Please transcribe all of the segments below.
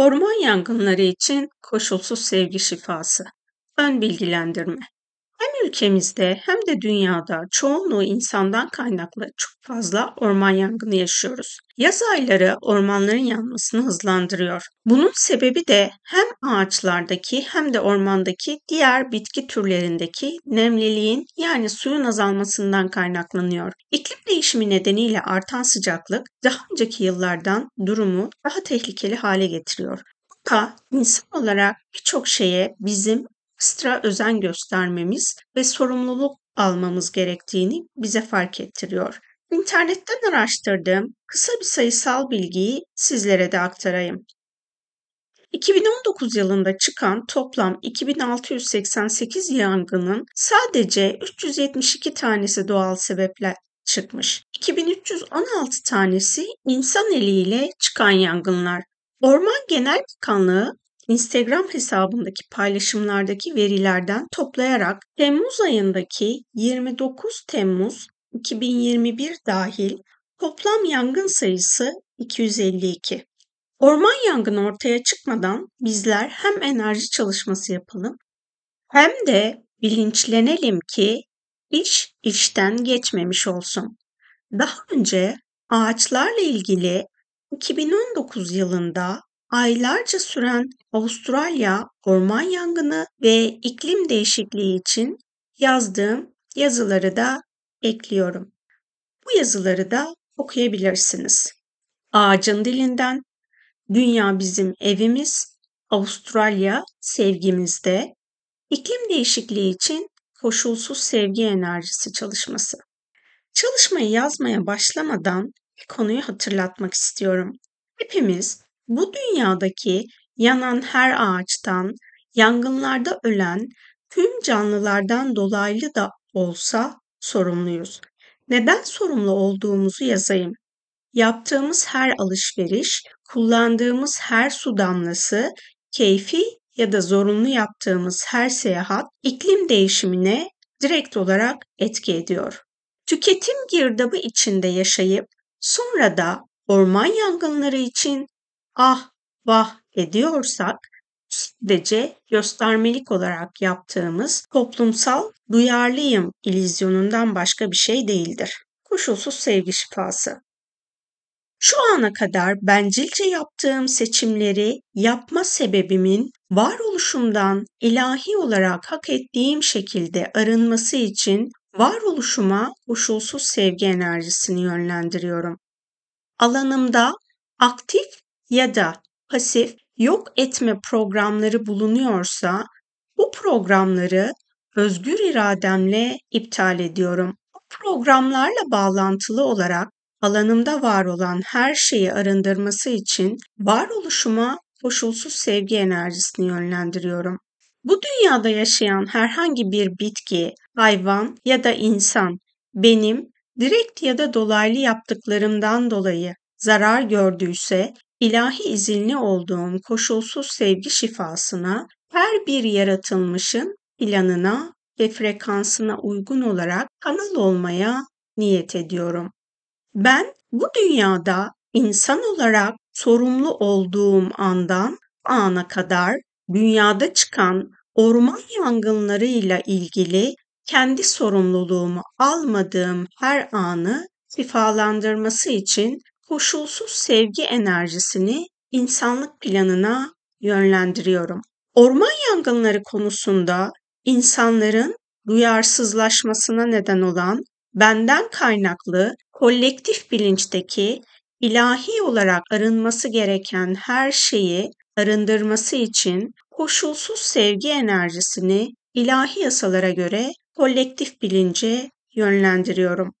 Orman yangınları için koşulsuz sevgi şifası. Ön bilgilendirme. Hem ülkemizde hem de dünyada çoğunluğu insandan kaynaklı çok fazla orman yangını yaşıyoruz. Yaz ayları ormanların yanmasını hızlandırıyor. Bunun sebebi de hem ağaçlardaki hem de ormandaki diğer bitki türlerindeki nemliliğin yani suyun azalmasından kaynaklanıyor. İklim değişimi nedeniyle artan sıcaklık daha önceki yıllardan durumu daha tehlikeli hale getiriyor. Hatta insan olarak birçok şeye bizim ekstra özen göstermemiz ve sorumluluk almamız gerektiğini bize fark ettiriyor. İnternetten araştırdığım kısa bir sayısal bilgiyi sizlere de aktarayım. 2019 yılında çıkan toplam 2688 yangının sadece 372 tanesi doğal sebeple çıkmış. 2316 tanesi insan eliyle çıkan yangınlar. Orman Genel Bakanlığı Instagram hesabındaki paylaşımlardaki verilerden toplayarak Temmuz ayındaki 29 Temmuz 2021 dahil toplam yangın sayısı 252. Orman yangını ortaya çıkmadan bizler hem enerji çalışması yapalım hem de bilinçlenelim ki iş işten geçmemiş olsun. Daha önce ağaçlarla ilgili 2019 yılında Aylarca süren Avustralya orman yangını ve iklim değişikliği için yazdığım yazıları da ekliyorum. Bu yazıları da okuyabilirsiniz. Ağacın dilinden Dünya bizim evimiz, Avustralya sevgimizde, iklim değişikliği için koşulsuz sevgi enerjisi çalışması. Çalışmayı yazmaya başlamadan bir konuyu hatırlatmak istiyorum. Hepimiz bu dünyadaki yanan her ağaçtan, yangınlarda ölen tüm canlılardan dolaylı da olsa sorumluyuz. Neden sorumlu olduğumuzu yazayım. Yaptığımız her alışveriş, kullandığımız her su damlası, keyfi ya da zorunlu yaptığımız her seyahat iklim değişimine direkt olarak etki ediyor. Tüketim girdabı içinde yaşayıp sonra da orman yangınları için ah vah ediyorsak sadece göstermelik olarak yaptığımız toplumsal duyarlıyım ilizyonundan başka bir şey değildir. Koşulsuz sevgi şifası. Şu ana kadar bencilce yaptığım seçimleri yapma sebebimin varoluşumdan ilahi olarak hak ettiğim şekilde arınması için varoluşuma koşulsuz sevgi enerjisini yönlendiriyorum. Alanımda aktif ya da pasif yok etme programları bulunuyorsa bu programları özgür irademle iptal ediyorum. Bu programlarla bağlantılı olarak alanımda var olan her şeyi arındırması için varoluşuma koşulsuz sevgi enerjisini yönlendiriyorum. Bu dünyada yaşayan herhangi bir bitki, hayvan ya da insan benim direkt ya da dolaylı yaptıklarımdan dolayı zarar gördüyse ilahi izinli olduğum koşulsuz sevgi şifasına her bir yaratılmışın planına ve frekansına uygun olarak kanal olmaya niyet ediyorum. Ben bu dünyada insan olarak sorumlu olduğum andan ana kadar dünyada çıkan orman yangınlarıyla ilgili kendi sorumluluğumu almadığım her anı şifalandırması için koşulsuz sevgi enerjisini insanlık planına yönlendiriyorum. Orman yangınları konusunda insanların duyarsızlaşmasına neden olan benden kaynaklı kolektif bilinçteki ilahi olarak arınması gereken her şeyi arındırması için koşulsuz sevgi enerjisini ilahi yasalara göre kolektif bilince yönlendiriyorum.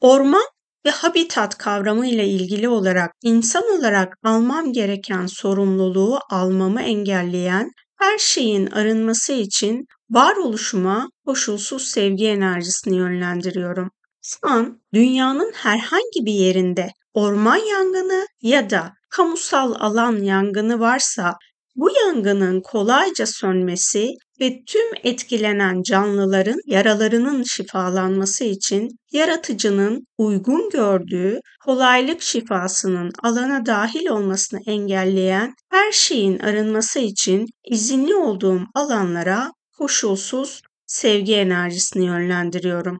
Orman ve habitat kavramı ile ilgili olarak insan olarak almam gereken sorumluluğu almamı engelleyen her şeyin arınması için varoluşuma koşulsuz sevgi enerjisini yönlendiriyorum. Şu an dünyanın herhangi bir yerinde orman yangını ya da kamusal alan yangını varsa bu yangının kolayca sönmesi ve tüm etkilenen canlıların yaralarının şifalanması için yaratıcının uygun gördüğü kolaylık şifasının alana dahil olmasını engelleyen her şeyin arınması için izinli olduğum alanlara koşulsuz sevgi enerjisini yönlendiriyorum.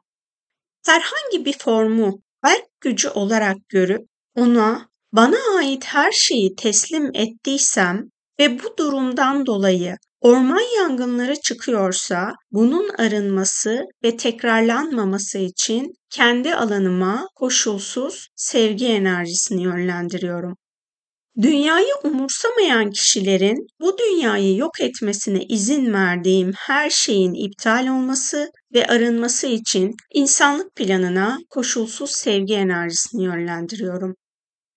Herhangi bir formu kalp gücü olarak görüp ona bana ait her şeyi teslim ettiysem ve bu durumdan dolayı orman yangınları çıkıyorsa bunun arınması ve tekrarlanmaması için kendi alanıma koşulsuz sevgi enerjisini yönlendiriyorum. Dünyayı umursamayan kişilerin bu dünyayı yok etmesine izin verdiğim her şeyin iptal olması ve arınması için insanlık planına koşulsuz sevgi enerjisini yönlendiriyorum.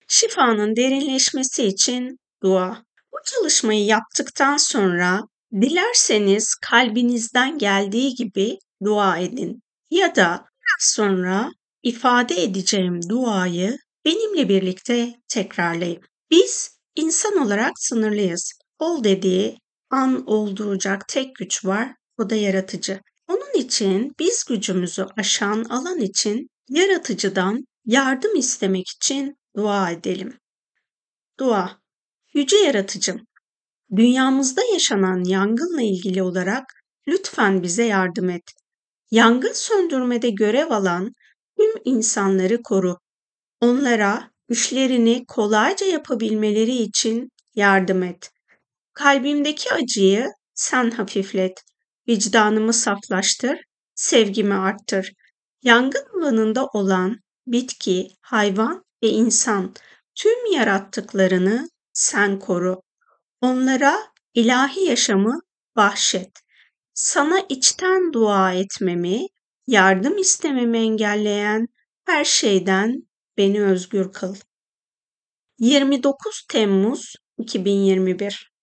Şifanın derinleşmesi için dua çalışmayı yaptıktan sonra dilerseniz kalbinizden geldiği gibi dua edin ya da biraz sonra ifade edeceğim duayı benimle birlikte tekrarlayın. Biz insan olarak sınırlıyız. Ol dediği an olduracak tek güç var. Bu da yaratıcı. Onun için biz gücümüzü aşan alan için yaratıcıdan yardım istemek için dua edelim. Dua Yüce Yaratıcım, dünyamızda yaşanan yangınla ilgili olarak lütfen bize yardım et. Yangın söndürmede görev alan tüm insanları koru. Onlara işlerini kolayca yapabilmeleri için yardım et. Kalbimdeki acıyı sen hafiflet. Vicdanımı saflaştır, sevgimi arttır. Yangın alanında olan bitki, hayvan ve insan tüm yarattıklarını sen koru. Onlara ilahi yaşamı bahşet. Sana içten dua etmemi, yardım istememi engelleyen her şeyden beni özgür kıl. 29 Temmuz 2021